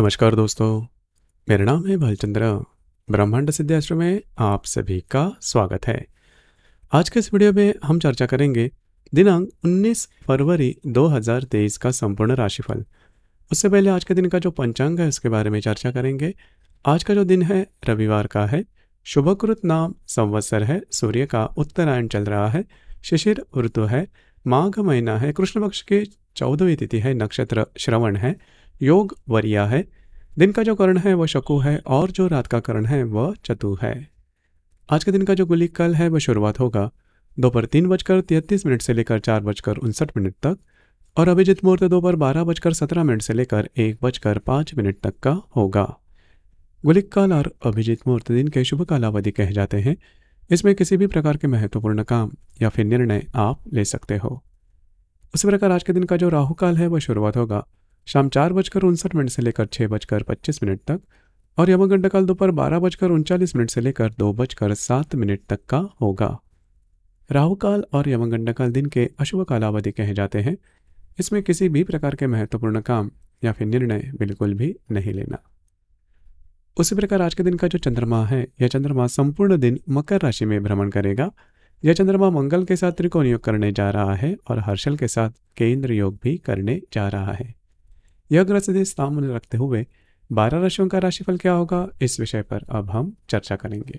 नमस्कार दोस्तों मेरा नाम है भालचंद्र ब्रह्मांड आश्रम में आप सभी का स्वागत है आज के इस वीडियो में हम चर्चा करेंगे दिनांक 19 फरवरी 2023 का संपूर्ण राशिफल उससे पहले आज के दिन का जो पंचांग है उसके बारे में चर्चा करेंगे आज का जो दिन है रविवार का है शुभकृत नाम संवत्सर है सूर्य का उत्तरायण चल रहा है शिशिर ऋतु है माघ महीना है कृष्ण पक्ष की चौदहवीं तिथि है नक्षत्र श्रवण है योग वरिया है दिन का जो करण है वह शकु है और जो रात का करण है वह चतु है आज के दिन का जो गुली कल है वह शुरुआत होगा दोपहर तीन बजकर तिहत्तीस मिनट से लेकर चार बजकर उनसठ मिनट तक और अभिजीत मुहूर्त तो दोपहर बारह बजकर सत्रह मिनट से लेकर एक बजकर पाँच मिनट तक का होगा गुलिक काल और अभिजीत मुहूर्त तो दिन के शुभ कालावधि कहे जाते हैं इसमें किसी भी प्रकार के महत्वपूर्ण काम या फिर निर्णय आप ले सकते हो उसी प्रकार आज के दिन का जो राहु काल है वह शुरुआत होगा शाम चार बजकर उनसठ मिनट से लेकर छः बजकर पच्चीस मिनट तक और यमगंडा काल दोपहर बारह बजकर उनचालीस मिनट से लेकर दो बजकर सात मिनट तक का होगा राहु काल और यमगंडा काल दिन के अशुभ कालावधि कहे जाते हैं इसमें किसी भी प्रकार के महत्वपूर्ण काम या फिर निर्णय बिल्कुल भी नहीं लेना उसी प्रकार आज के दिन का जो चंद्रमा है यह चंद्रमा संपूर्ण दिन मकर राशि में भ्रमण करेगा यह चंद्रमा मंगल के साथ त्रिकोण योग करने जा रहा है और हर्षल के साथ केंद्र योग भी करने जा रहा है यह ग्रह सदिश सामने रखते हुए बारह राशियों का राशिफल क्या होगा इस विषय पर अब हम चर्चा करेंगे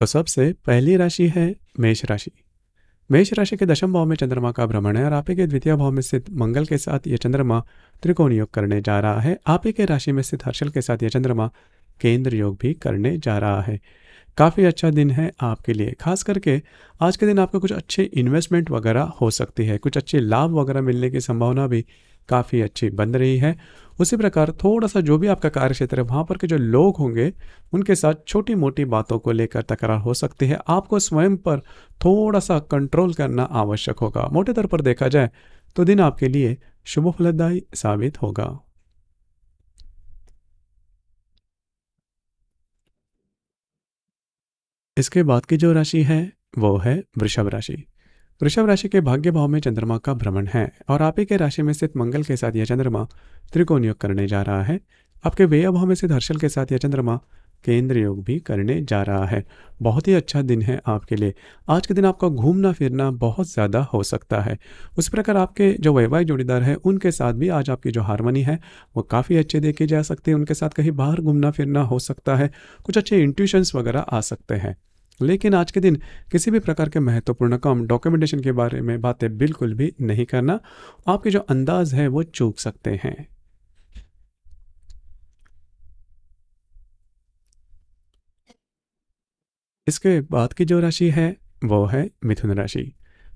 तो सबसे पहली राशि है मेष राशि मेष राशि के दशम भाव में चंद्रमा का भ्रमण है और आपे के द्वितीय भाव में स्थित मंगल के साथ यह चंद्रमा त्रिकोण योग करने जा रहा है आपे के राशि में स्थित हर्षल के साथ यह चंद्रमा केंद्र योग भी करने जा रहा है काफ़ी अच्छा दिन है आपके लिए खास करके आज के दिन आपको कुछ अच्छे इन्वेस्टमेंट वगैरह हो सकती है कुछ अच्छे लाभ वगैरह मिलने की संभावना भी काफ़ी अच्छी बन रही है उसी प्रकार थोड़ा सा जो भी आपका कार्य क्षेत्र है वहाँ पर के जो लोग होंगे उनके साथ छोटी मोटी बातों को लेकर तकरार हो सकती है आपको स्वयं पर थोड़ा सा कंट्रोल करना आवश्यक होगा मोटे तौर पर देखा जाए तो दिन आपके लिए शुभ फलदायी साबित होगा इसके बाद की जो राशि है वो है वृषभ राशि वृषभ राशि के भाग्य भाव में चंद्रमा का भ्रमण है और आप ही के राशि में स्थित मंगल के साथ यह चंद्रमा त्रिकोण योग करने जा रहा है आपके व्यय भाव में स्थित हर्षल के साथ यह चंद्रमा केंद्र योग भी करने जा रहा है बहुत ही अच्छा दिन है आपके लिए आज के दिन आपका घूमना फिरना बहुत ज़्यादा हो सकता है उस प्रकार आपके जो वैवाहिक जोड़ीदार है उनके साथ भी आज आपकी जो हारमोनी है वो काफ़ी अच्छे देखे जा सकती है उनके साथ कहीं बाहर घूमना फिरना हो सकता है कुछ अच्छे इंट्यूशंस वगैरह आ सकते हैं लेकिन आज के दिन किसी भी प्रकार के महत्वपूर्ण काम डॉक्यूमेंटेशन के बारे में बातें बिल्कुल भी नहीं करना आपके जो अंदाज है वो चूक सकते हैं इसके बाद की जो राशि है वो है मिथुन राशि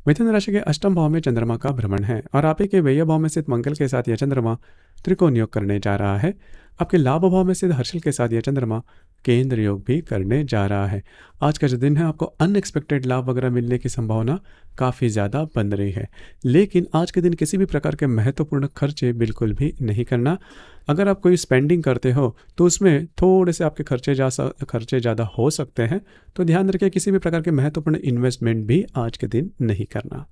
मिथुन राशि के अष्टम भाव में चंद्रमा का भ्रमण है और आप ही के व्यय भाव में स्थित मंगल के साथ यह चंद्रमा त्रिकोण योग करने जा रहा है आपके लाभ अभाव में से हर्षल के साथ यह चंद्रमा केंद्र योग भी करने जा रहा है आज का जो दिन है आपको अनएक्सपेक्टेड लाभ वगैरह मिलने की संभावना काफ़ी ज़्यादा बन रही है लेकिन आज के दिन किसी भी प्रकार के महत्वपूर्ण खर्चे बिल्कुल भी नहीं करना अगर आप कोई स्पेंडिंग करते हो तो उसमें थोड़े से आपके खर्चे जा खर्चे ज़्यादा हो सकते हैं तो ध्यान रखिए किसी भी प्रकार के महत्वपूर्ण इन्वेस्टमेंट भी आज के दिन नहीं करना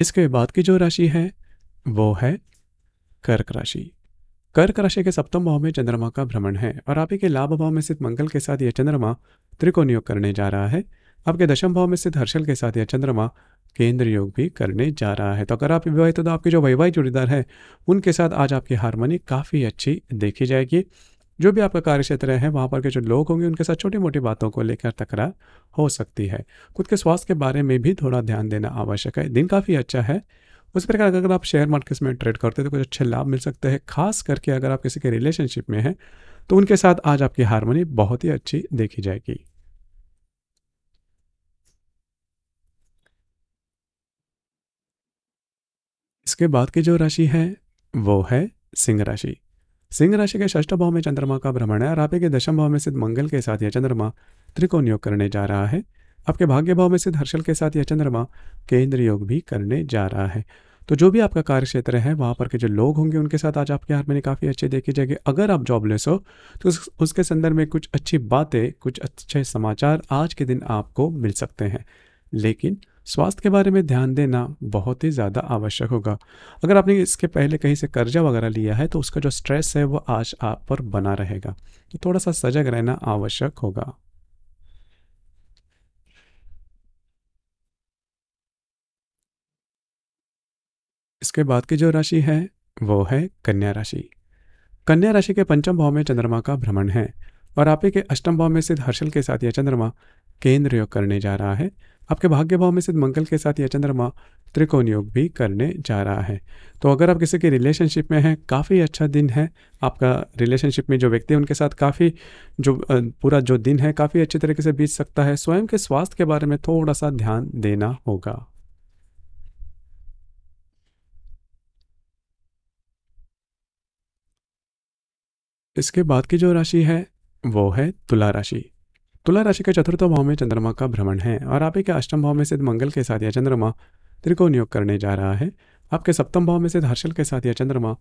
इसके बाद की जो राशि है वो है कर्क राशि कर्क राशि के सप्तम भाव में चंद्रमा का भ्रमण है और आप ही के लाभ भाव में स्थित मंगल के साथ यह चंद्रमा त्रिकोण योग करने जा रहा है आपके दशम भाव में स्थित हर्षल के साथ यह चंद्रमा केंद्र योग भी करने जा रहा है तो अगर आप विवाहित तो आपके जो वैवाहिक जोड़ीदार हैं उनके साथ आज आपकी हारमोनी काफ़ी अच्छी देखी जाएगी जो भी आपका कार्य क्षेत्र है वहाँ पर के जो लोग होंगे उनके साथ छोटी मोटी बातों को लेकर तकरार हो सकती है खुद के स्वास्थ्य के बारे में भी थोड़ा ध्यान देना आवश्यक है दिन काफ़ी अच्छा है उस प्रकार अगर आप शेयर मार्केट में ट्रेड करते हो तो कुछ अच्छे लाभ मिल सकते हैं खास करके अगर आप किसी के रिलेशनशिप में हैं तो उनके साथ आज आपकी हारमोनी बहुत ही अच्छी देखी जाएगी इसके बाद की जो राशि है वो है सिंह राशि सिंह राशि के षष्ठ भाव में चंद्रमा का भ्रमण है और आपके दशम भाव में स्थित मंगल के साथ यह चंद्रमा त्रिकोण योग करने जा रहा है आपके भाग्य भाव में स्थित हर्षल के साथ यह चंद्रमा केंद्र योग भी करने जा रहा है तो जो भी आपका कार्य क्षेत्र है वहाँ पर के जो लोग होंगे उनके साथ आज आपके हाथ में काफ़ी अच्छे देखे जाएंगे अगर आप जॉबलेस हो तो उस, उसके संदर्भ में कुछ अच्छी बातें कुछ अच्छे समाचार आज के दिन आपको मिल सकते हैं लेकिन स्वास्थ्य के बारे में ध्यान देना बहुत ही ज़्यादा आवश्यक होगा अगर आपने इसके पहले कहीं से कर्जा वगैरह लिया है तो उसका जो स्ट्रेस है वो आज आप पर बना रहेगा तो थोड़ा सा सजग रहना आवश्यक होगा इसके बाद की जो राशि है वो है कन्या राशि कन्या राशि के पंचम भाव में चंद्रमा का भ्रमण है और आपके के अष्टम भाव में सिद्ध हर्षल के साथ यह चंद्रमा केंद्र योग करने जा रहा है आपके भाग्य भाव में सिद्ध मंगल के साथ यह चंद्रमा त्रिकोण योग भी करने जा रहा है तो अगर आप किसी के रिलेशनशिप में हैं काफ़ी अच्छा दिन है आपका रिलेशनशिप में जो व्यक्ति है उनके साथ काफ़ी जो पूरा जो दिन है काफ़ी अच्छे तरीके से बीत सकता है स्वयं के स्वास्थ्य के बारे में थोड़ा सा ध्यान देना होगा इसके बाद की जो राशि है वो है तुला राशि तुला राशि के चतुर्थ भाव में चंद्रमा का भ्रमण है और आप एक अष्टम भाव में सिद्ध मंगल के साथ यह चंद्रमा त्रिकोण योग करने जा रहा है आपके सप्तम भाव में से हर्षल के साथ यह चंद्रमा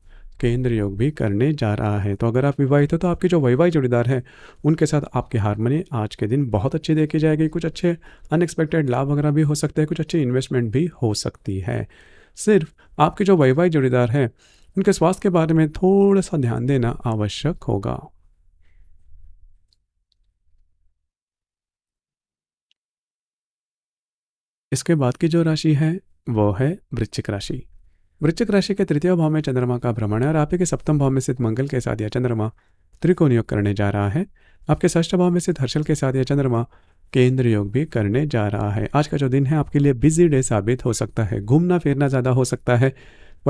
केंद्र योग भी करने जा रहा है तो अगर आप विवाहित हो तो आपके जो वैवाहिक जोड़ीदार हैं उनके साथ आपकी हारमोनी आज के दिन बहुत अच्छी देखी जाएगी कुछ अच्छे अनएक्सपेक्टेड लाभ वगैरह भी हो सकते हैं कुछ अच्छी इन्वेस्टमेंट भी हो सकती है सिर्फ आपके जो वैवाहिक जोड़ीदार हैं उनके स्वास्थ्य के बारे में थोड़ा सा ध्यान देना आवश्यक होगा इसके बाद की जो राशि है वो है वृश्चिक राशि वृश्चिक राशि के तृतीय भाव में चंद्रमा का भ्रमण है और आपके सप्तम भाव में स्थित मंगल के साथ यह चंद्रमा त्रिकोण योग करने जा रहा है आपके षष्ठ भाव में स्थित हर्षल के साथ यह चंद्रमा केंद्र योग भी करने जा रहा है आज का जो दिन है आपके लिए बिजी डे साबित हो सकता है घूमना फिरना ज़्यादा हो सकता है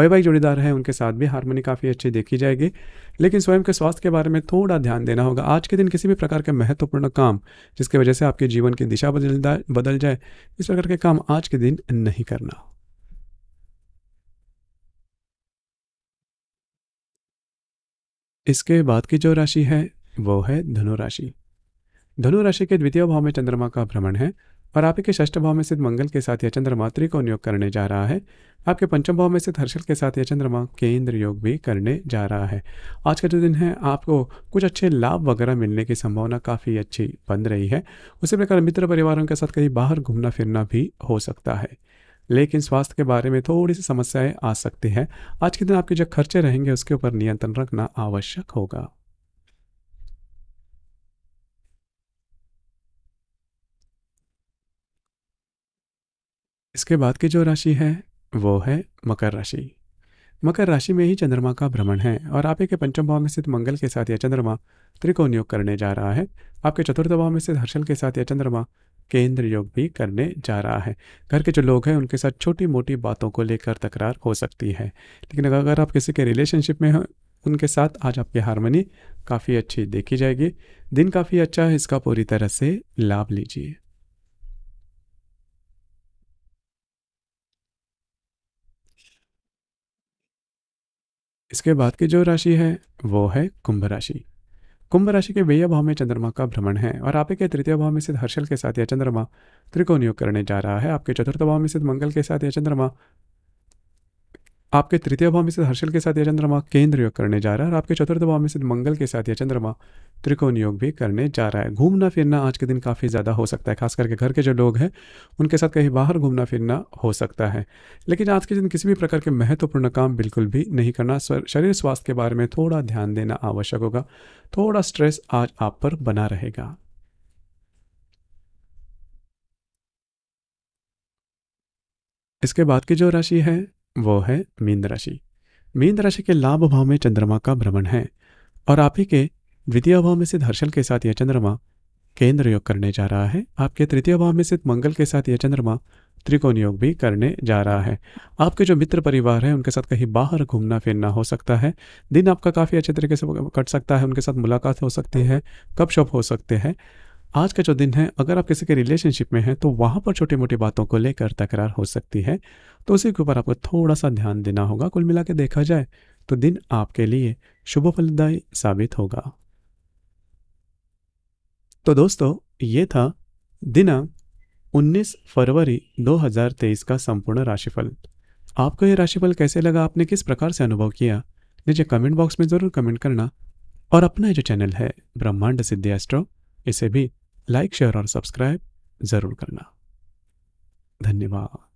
वही जोड़ीदार हैं उनके साथ भी हारमोनी काफ़ी अच्छी देखी जाएगी लेकिन स्वयं के स्वास्थ्य के बारे में थोड़ा ध्यान देना होगा आज के दिन किसी भी प्रकार के महत्वपूर्ण काम जिसके वजह से आपके जीवन की दिशा बदल बदल जाए इस प्रकार के काम आज के दिन नहीं करना इसके बाद की जो राशि है वो है धनु राशि धनु राशि के द्वितीय भाव में चंद्रमा का भ्रमण है और आपके षष्ठ भाव में स्थित मंगल के साथ या चंद्रमा को नियोग करने जा रहा है आपके पंचम भाव में स्थित हर्षल के साथ या चंद्रमा केंद्र योग भी करने जा रहा है आज का जो दिन है आपको कुछ अच्छे लाभ वगैरह मिलने की संभावना काफ़ी अच्छी बन रही है उसी प्रकार मित्र परिवारों के साथ कहीं बाहर घूमना फिरना भी हो सकता है लेकिन स्वास्थ्य के बारे में थोड़ी सी समस्याएं आ सकती हैं आज के दिन आपके जो खर्चे रहेंगे उसके ऊपर नियंत्रण रखना आवश्यक होगा इसके बाद की जो राशि है वो है मकर राशि मकर राशि में ही चंद्रमा का भ्रमण है और आपके के पंचम भाव में स्थित मंगल के साथ यह चंद्रमा त्रिकोण योग करने जा रहा है आपके चतुर्थ भाव में स्थित हर्षल के साथ यह चंद्रमा केंद्र योग भी करने जा रहा है घर के जो लोग हैं उनके साथ छोटी मोटी बातों को लेकर तकरार हो सकती है लेकिन अगर आप किसी के रिलेशनशिप में हैं उनके साथ आज आपकी हारमोनी काफ़ी अच्छी देखी जाएगी दिन काफ़ी अच्छा है इसका पूरी तरह से लाभ लीजिए इसके बाद की जो राशि है वो है कुंभ राशि कुंभ राशि के व्यय भाव में चंद्रमा का भ्रमण है और आपके तृतीय भाव में स्थित हर्षल के साथ यह चंद्रमा त्रिकोण योग करने जा रहा है आपके चतुर्थ भाव में स्थित मंगल के साथ यह चंद्रमा आपके तृतीय भाव में से हर्षल के साथ यह चंद्रमा केंद्र योग करने जा रहा है और आपके चतुर्थ भाव में से मंगल के साथ यह चंद्रमा त्रिकोण योग भी करने जा रहा है घूमना फिरना आज के दिन काफ़ी ज़्यादा हो सकता है खास करके घर के जो लोग हैं उनके साथ कहीं बाहर घूमना फिरना हो सकता है लेकिन आज के दिन किसी भी प्रकार के महत्वपूर्ण काम बिल्कुल भी नहीं करना शरीर स्वास्थ्य के बारे में थोड़ा ध्यान देना आवश्यक होगा थोड़ा स्ट्रेस आज आप पर बना रहेगा इसके बाद की जो राशि है वो है मीन राशि मीन राशि के लाभ भाव में चंद्रमा का भ्रमण है और आप ही के द्वितीय भाव में स्थित हर्षल के साथ यह चंद्रमा केंद्र योग करने जा रहा है आपके तृतीय भाव में स्थित मंगल के साथ यह चंद्रमा त्रिकोण योग भी करने जा रहा है आपके जो मित्र परिवार है उनके साथ कहीं बाहर घूमना फिरना हो सकता है दिन आपका काफ़ी अच्छे तरीके से कट सकता है उनके साथ मुलाकात हो सकती है कप शॉप हो सकते हैं आज का जो दिन है अगर आप किसी के रिलेशनशिप में हैं तो वहाँ पर छोटी मोटी बातों को लेकर तकरार हो सकती है तो उसी के ऊपर आपको थोड़ा सा ध्यान देना होगा कुल मिला के देखा जाए तो दिन आपके लिए शुभ फलदायी साबित होगा तो दोस्तों ये था दिनांक 19 फरवरी 2023 का संपूर्ण राशिफल आपको ये राशिफल कैसे लगा आपने किस प्रकार से अनुभव किया नीचे कमेंट बॉक्स में ज़रूर कमेंट करना और अपना जो चैनल है ब्रह्मांड सिद्धि एस्ट्रो इसे भी लाइक शेयर और सब्सक्राइब ज़रूर करना धन्यवाद